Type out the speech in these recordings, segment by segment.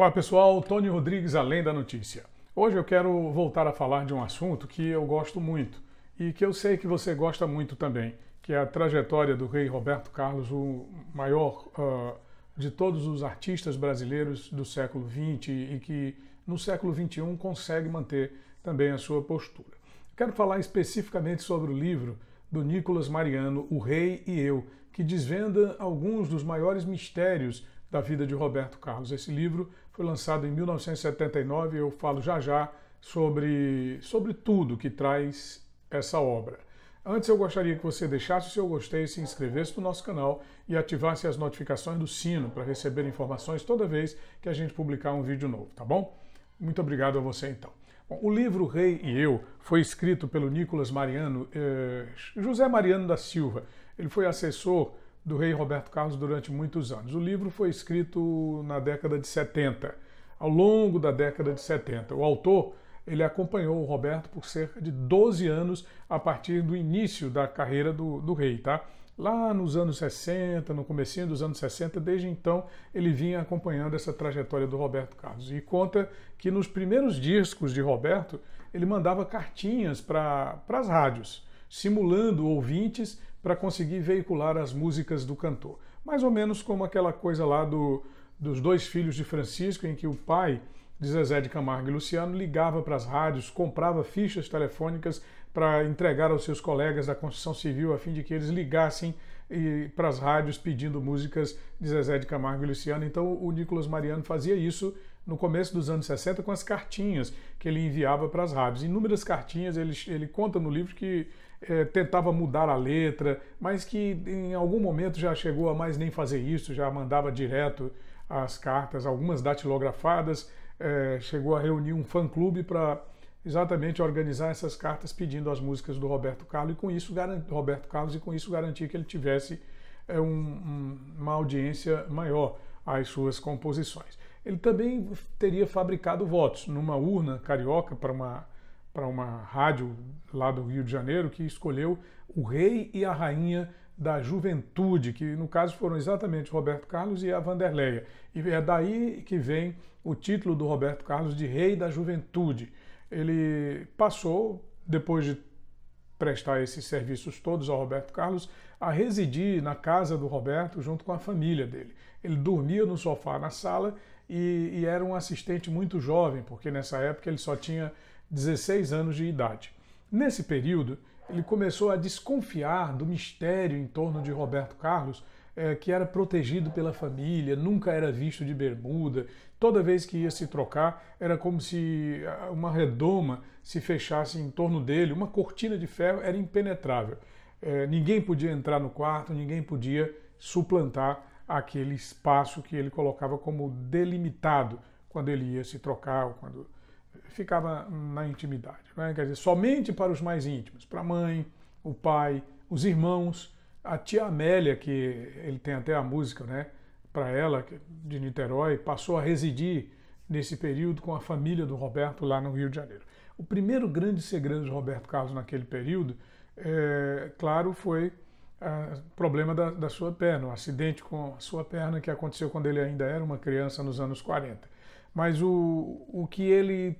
Olá pessoal, Tony Rodrigues, Além da Notícia. Hoje eu quero voltar a falar de um assunto que eu gosto muito e que eu sei que você gosta muito também, que é a trajetória do rei Roberto Carlos, o maior uh, de todos os artistas brasileiros do século XX e que no século XXI consegue manter também a sua postura. Quero falar especificamente sobre o livro do Nicolas Mariano, O Rei e Eu, que desvenda alguns dos maiores mistérios da vida de Roberto Carlos. Esse livro foi lançado em 1979 e eu falo já já sobre, sobre tudo que traz essa obra. Antes eu gostaria que você deixasse o seu gostei, se inscrevesse no nosso canal e ativasse as notificações do sino para receber informações toda vez que a gente publicar um vídeo novo, tá bom? Muito obrigado a você então. Bom, o livro Rei e Eu foi escrito pelo Nicolas Mariano, eh, José Mariano da Silva. Ele foi assessor do rei Roberto Carlos durante muitos anos. O livro foi escrito na década de 70, ao longo da década de 70. O autor ele acompanhou o Roberto por cerca de 12 anos a partir do início da carreira do, do rei, tá? Lá nos anos 60, no comecinho dos anos 60, desde então ele vinha acompanhando essa trajetória do Roberto Carlos. E conta que nos primeiros discos de Roberto, ele mandava cartinhas para as rádios simulando ouvintes para conseguir veicular as músicas do cantor. Mais ou menos como aquela coisa lá do, dos dois filhos de Francisco, em que o pai de Zezé de Camargo e Luciano ligava para as rádios, comprava fichas telefônicas para entregar aos seus colegas da construção civil a fim de que eles ligassem para as rádios pedindo músicas de Zezé de Camargo e Luciano. Então o Nicolas Mariano fazia isso no começo dos anos 60 com as cartinhas que ele enviava para as rádios. Inúmeras cartinhas, ele, ele conta no livro que é, tentava mudar a letra, mas que em algum momento já chegou a mais nem fazer isso, já mandava direto as cartas, algumas datilografadas, é, chegou a reunir um fã-clube para exatamente organizar essas cartas pedindo as músicas do Roberto Carlos e com isso Roberto Carlos e com isso garantir que ele tivesse é, um, uma audiência maior às suas composições. Ele também teria fabricado votos numa urna carioca para uma para uma rádio lá do Rio de Janeiro que escolheu o rei e a rainha da juventude, que no caso foram exatamente Roberto Carlos e a Vanderleia. E é daí que vem o título do Roberto Carlos de Rei da Juventude. Ele passou, depois de prestar esses serviços todos ao Roberto Carlos, a residir na casa do Roberto junto com a família dele. Ele dormia no sofá na sala e, e era um assistente muito jovem, porque nessa época ele só tinha 16 anos de idade. Nesse período, ele começou a desconfiar do mistério em torno de Roberto Carlos, é, que era protegido pela família, nunca era visto de bermuda, toda vez que ia se trocar era como se uma redoma se fechasse em torno dele, uma cortina de ferro era impenetrável. É, ninguém podia entrar no quarto, ninguém podia suplantar aquele espaço que ele colocava como delimitado quando ele ia se trocar ou quando ficava na intimidade. Né? Quer dizer, somente para os mais íntimos, para a mãe, o pai, os irmãos, a tia Amélia, que ele tem até a música né, para ela, é de Niterói, passou a residir nesse período com a família do Roberto lá no Rio de Janeiro. O primeiro grande segredo de Roberto Carlos naquele período, é, claro, foi ah, o problema da, da sua perna, o um acidente com a sua perna que aconteceu quando ele ainda era uma criança nos anos 40 mas o, o que ele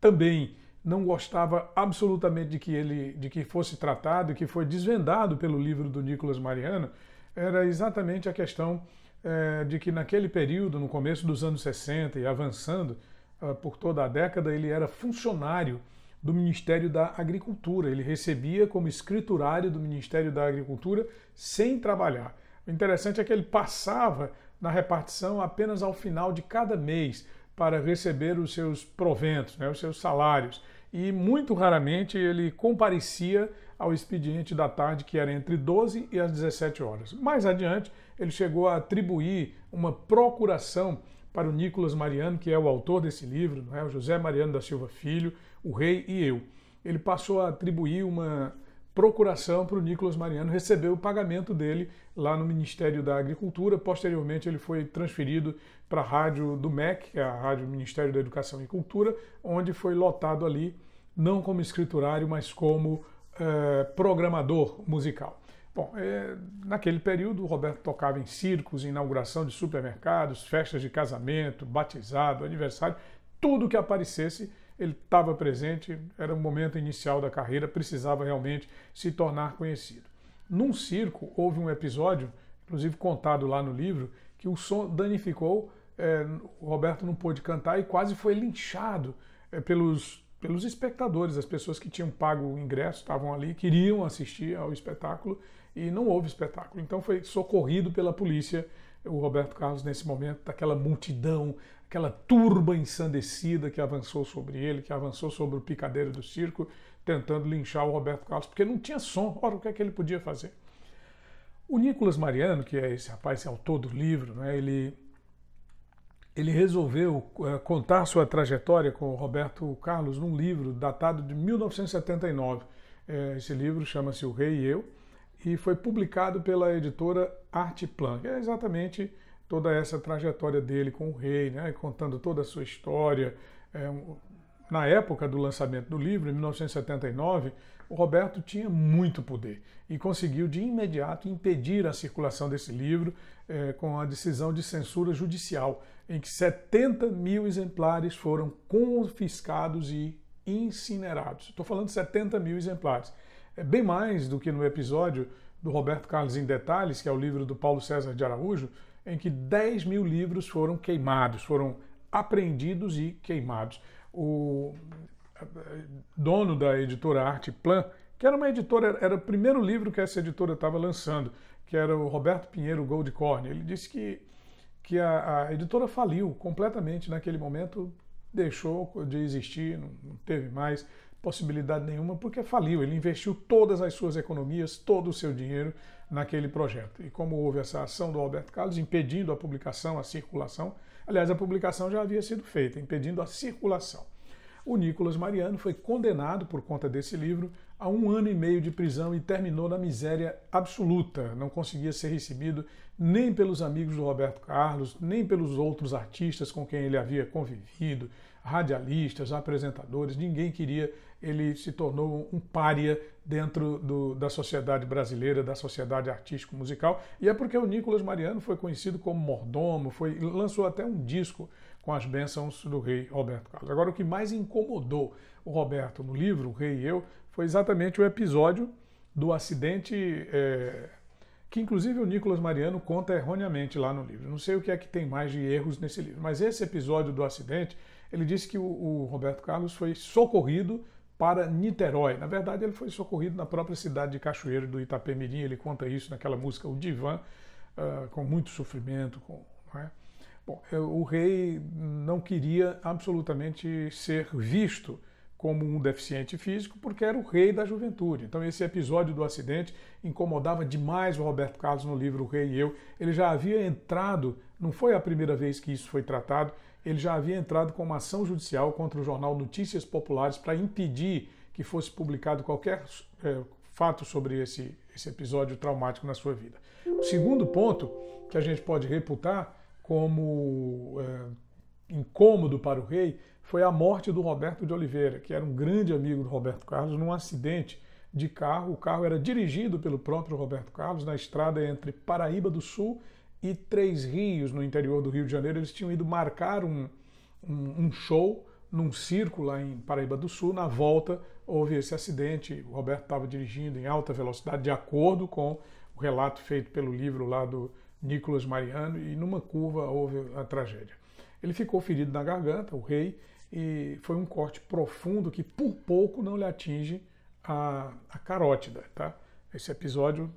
também não gostava absolutamente de que ele de que fosse tratado, que foi desvendado pelo livro do Nicolas Mariano, era exatamente a questão é, de que naquele período, no começo dos anos 60 e avançando ah, por toda a década, ele era funcionário do Ministério da Agricultura. Ele recebia como escriturário do Ministério da Agricultura sem trabalhar. O interessante é que ele passava na repartição apenas ao final de cada mês para receber os seus proventos, né, os seus salários. E muito raramente ele comparecia ao expediente da tarde, que era entre 12 e as 17 horas. Mais adiante, ele chegou a atribuir uma procuração para o Nicolas Mariano, que é o autor desse livro, não é? o José Mariano da Silva Filho, O Rei e Eu. Ele passou a atribuir uma procuração para o Nicolas Mariano receber o pagamento dele lá no Ministério da Agricultura. Posteriormente, ele foi transferido para a rádio do MEC, que é a rádio Ministério da Educação e Cultura, onde foi lotado ali, não como escriturário, mas como eh, programador musical. Bom, eh, naquele período, o Roberto tocava em circos, inauguração de supermercados, festas de casamento, batizado, aniversário, tudo que aparecesse ele estava presente, era o momento inicial da carreira, precisava realmente se tornar conhecido. Num circo, houve um episódio, inclusive contado lá no livro, que o som danificou, é, o Roberto não pôde cantar e quase foi linchado é, pelos, pelos espectadores, as pessoas que tinham pago o ingresso, estavam ali, queriam assistir ao espetáculo e não houve espetáculo. Então foi socorrido pela polícia o Roberto Carlos nesse momento, daquela multidão aquela turba ensandecida que avançou sobre ele, que avançou sobre o picadeiro do circo, tentando linchar o Roberto Carlos, porque não tinha som. Ora, o que é que ele podia fazer? O Nicolas Mariano, que é esse rapaz, esse autor do livro, né, ele, ele resolveu eh, contar sua trajetória com o Roberto Carlos num livro datado de 1979. Eh, esse livro chama-se O Rei e Eu e foi publicado pela editora Arte Plan, que é exatamente toda essa trajetória dele com o rei, né, contando toda a sua história. É, na época do lançamento do livro, em 1979, o Roberto tinha muito poder e conseguiu de imediato impedir a circulação desse livro é, com a decisão de censura judicial, em que 70 mil exemplares foram confiscados e incinerados. Estou falando de 70 mil exemplares. É bem mais do que no episódio do Roberto Carlos em Detalhes, que é o livro do Paulo César de Araújo, em que 10 mil livros foram queimados, foram apreendidos e queimados. O eh, eh, dono da editora Arte Plan, que era uma editora, era o primeiro livro que essa editora estava lançando, que era o Roberto Pinheiro Goldcorn, ele disse que, que a, a editora faliu completamente naquele momento, deixou de existir, não, não teve mais, possibilidade nenhuma porque faliu. Ele investiu todas as suas economias, todo o seu dinheiro naquele projeto. E como houve essa ação do Alberto Carlos impedindo a publicação, a circulação, aliás, a publicação já havia sido feita, impedindo a circulação. O Nicolas Mariano foi condenado por conta desse livro a um ano e meio de prisão e terminou na miséria absoluta. Não conseguia ser recebido nem pelos amigos do Roberto Carlos, nem pelos outros artistas com quem ele havia convivido, radialistas, apresentadores, ninguém queria, ele se tornou um pária dentro do, da sociedade brasileira, da sociedade artístico-musical, e é porque o Nicolas Mariano foi conhecido como mordomo, foi, lançou até um disco com as bênçãos do rei Roberto Carlos. Agora, o que mais incomodou o Roberto no livro O Rei e Eu foi exatamente o episódio do acidente... É, que inclusive o Nicolas Mariano conta erroneamente lá no livro. Não sei o que é que tem mais de erros nesse livro, mas esse episódio do acidente, ele disse que o, o Roberto Carlos foi socorrido para Niterói. Na verdade, ele foi socorrido na própria cidade de Cachoeiro do Itapemirim. Ele conta isso naquela música O Divã, uh, com muito sofrimento. Com, é? Bom, o rei não queria absolutamente ser visto como um deficiente físico porque era o rei da juventude. Então esse episódio do acidente incomodava demais o Roberto Carlos no livro O Rei e Eu. Ele já havia entrado, não foi a primeira vez que isso foi tratado, ele já havia entrado com uma ação judicial contra o jornal Notícias Populares para impedir que fosse publicado qualquer é, fato sobre esse, esse episódio traumático na sua vida. O segundo ponto que a gente pode reputar como é, incômodo para o rei foi a morte do Roberto de Oliveira, que era um grande amigo do Roberto Carlos, num acidente de carro. O carro era dirigido pelo próprio Roberto Carlos na estrada entre Paraíba do Sul e Três Rios, no interior do Rio de Janeiro. Eles tinham ido marcar um, um, um show num circo lá em Paraíba do Sul. Na volta houve esse acidente. O Roberto estava dirigindo em alta velocidade, de acordo com o relato feito pelo livro lá do Nicolas Mariano, e numa curva houve a tragédia. Ele ficou ferido na garganta, o rei, e foi um corte profundo que por pouco não lhe atinge a, a carótida. Tá? Esse episódio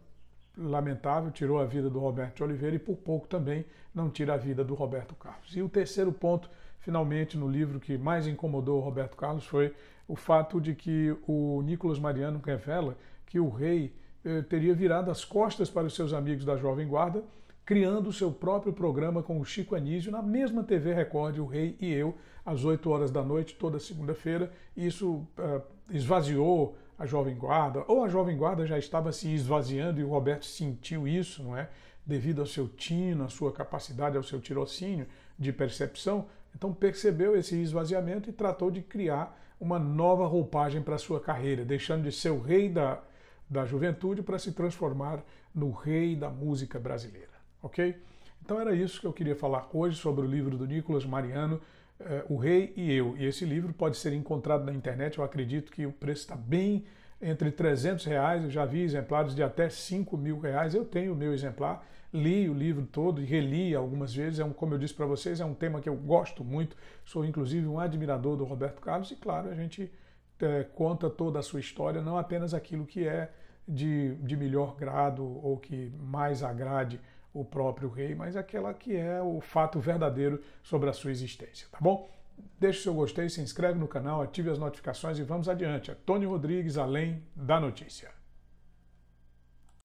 lamentável tirou a vida do Roberto de Oliveira e por pouco também não tira a vida do Roberto Carlos. E o terceiro ponto, finalmente, no livro que mais incomodou o Roberto Carlos foi o fato de que o Nicolas Mariano revela que o rei eh, teria virado as costas para os seus amigos da Jovem Guarda criando seu próprio programa com o Chico Anísio na mesma TV Record, O Rei e Eu, às 8 horas da noite, toda segunda-feira. Isso uh, esvaziou a Jovem Guarda, ou a Jovem Guarda já estava se esvaziando e o Roberto sentiu isso, não é? Devido ao seu tino, à sua capacidade, ao seu tirocínio de percepção. Então percebeu esse esvaziamento e tratou de criar uma nova roupagem para a sua carreira, deixando de ser o rei da, da juventude para se transformar no rei da música brasileira ok? Então era isso que eu queria falar hoje sobre o livro do Nicolas Mariano, eh, O Rei e Eu. E esse livro pode ser encontrado na internet, eu acredito que o preço está bem entre 300 reais, eu já vi exemplares de até 5 mil reais, eu tenho o meu exemplar, li o livro todo e reli algumas vezes, é um, como eu disse para vocês, é um tema que eu gosto muito, sou inclusive um admirador do Roberto Carlos e claro, a gente é, conta toda a sua história, não apenas aquilo que é de, de melhor grado ou que mais agrade o próprio rei, mas aquela que é o fato verdadeiro sobre a sua existência, tá bom? Deixe seu gostei, se inscreve no canal, ative as notificações e vamos adiante. É Tony Rodrigues, além da notícia.